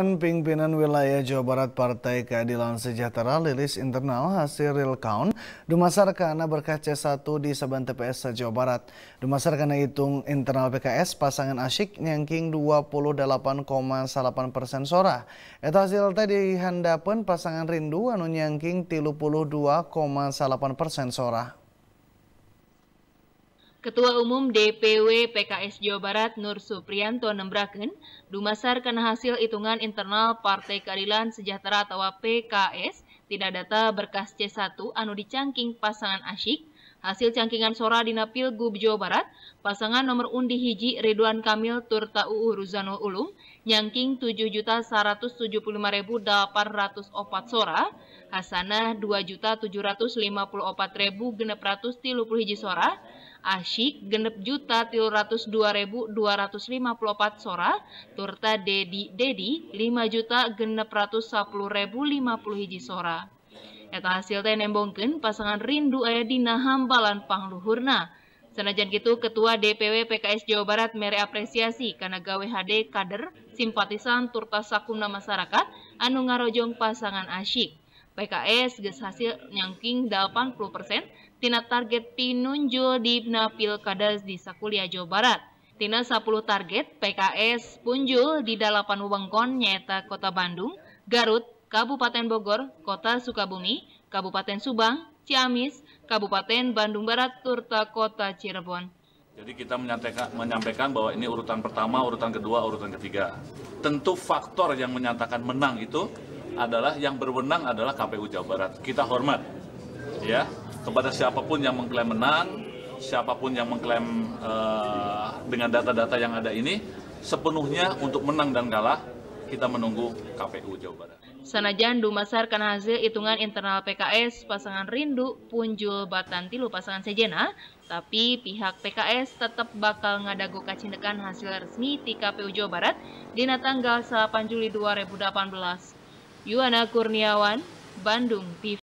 Pimpinan wilayah Jawa Barat Partai Keadilan Sejahtera lilis internal hasil real count Dumasar Kana berkah C1 di Saban TPS Jawa Barat. Dumasar Kana hitung internal PKS pasangan asyik nyangking 28,8 persen sora. Eta hasil tadi dihandapan pasangan rindu anu nyangking 32,8 persen sora. Ketua Umum DPW PKS Jawa Barat Nur Suprianto Nembraken dumasarkan hasil hitungan internal Partai Keadilan Sejahtera atau PKS tidak data berkas C1 anu dicangking pasangan asyik hasil cangkingan sora dina Gub Jawa Barat pasangan nomor undi hiji Ridwan Kamil Turta UU Ruzanul Ulum nyangking 7.175.804 sora Hasanah hiji sora asyik genep juta tilu ratus dua ribu dua ratus lima puluh empat sora turta dedi dedi lima juta genep ratus sepuluh ribu lima puluh hiji sora Eta hasil teh nembongkeun pasangan rindu aya dina hambalan pangluhurna. Senajan gitu Ketua DPW PKS Jawa Barat mere apresiasi karena gawe HD kader simpatisan turta sakumna masyarakat anu ngarojong pasangan asyik. PKS ges hasil nyangking 80% Tina target pinunjul di Kadas di Sakulia Jawa Barat. Tina 10 target PKS punjul di dalapan wengkon nyata Kota Bandung, Garut, Kabupaten Bogor, Kota Sukabumi, Kabupaten Subang, Ciamis, Kabupaten Bandung Barat, Turta Kota Cirebon. Jadi kita menyampaikan, menyampaikan bahwa ini urutan pertama, urutan kedua, urutan ketiga. Tentu faktor yang menyatakan menang itu adalah yang berwenang adalah KPU Jawa Barat. Kita hormat, ya kepada siapapun yang mengklaim menang, siapapun yang mengklaim uh, dengan data-data yang ada ini, sepenuhnya untuk menang dan kalah, kita menunggu KPU Jawa Barat. Sanajan dumasarkan hasil hitungan internal PKS pasangan Rindu Punjul Batan Tilu pasangan Sejena, tapi pihak PKS tetap bakal ngadagu kacindekan hasil resmi di KPU Jawa Barat di tanggal 8 Juli 2018. Yuana Kurniawan, Bandung TV.